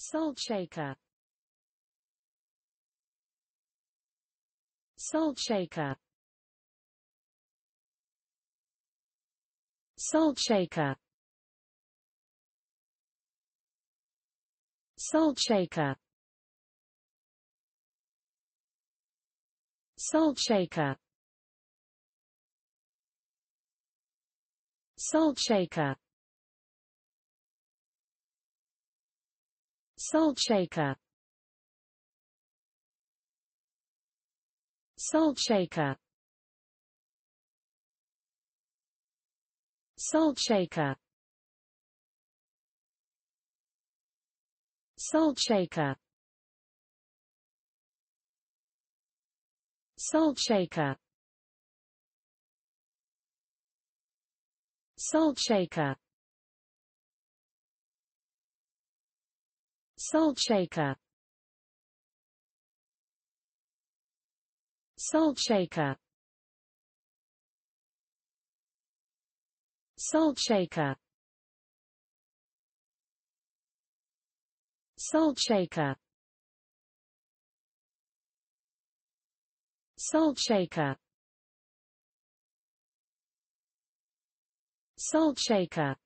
Salt shaker Salt shaker Salt shaker Salt shaker Salt shaker Salt shaker Salt shaker Salt shaker Salt shaker Salt shaker Salt shaker Salt shaker Salt shaker Salt shaker Salt shaker Salt shaker Salt shaker Salt shaker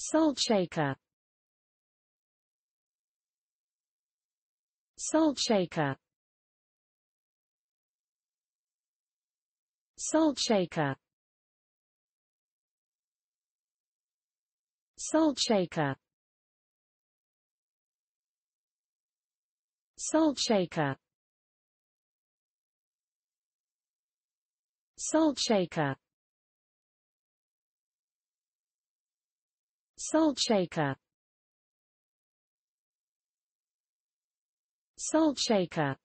Salt shaker Salt shaker Salt shaker Salt shaker Salt shaker Salt shaker Salt shaker Salt shaker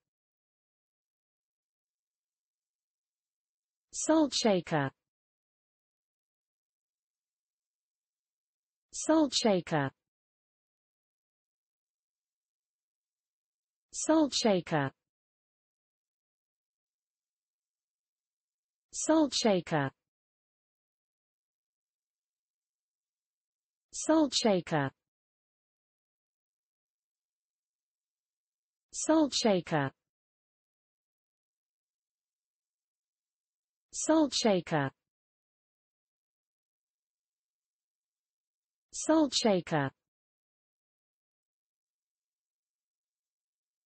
Salt shaker Salt shaker Salt shaker Salt shaker Salt shaker Salt shaker Salt shaker Salt shaker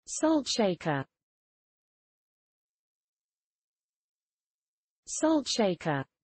Salt shaker Salt shaker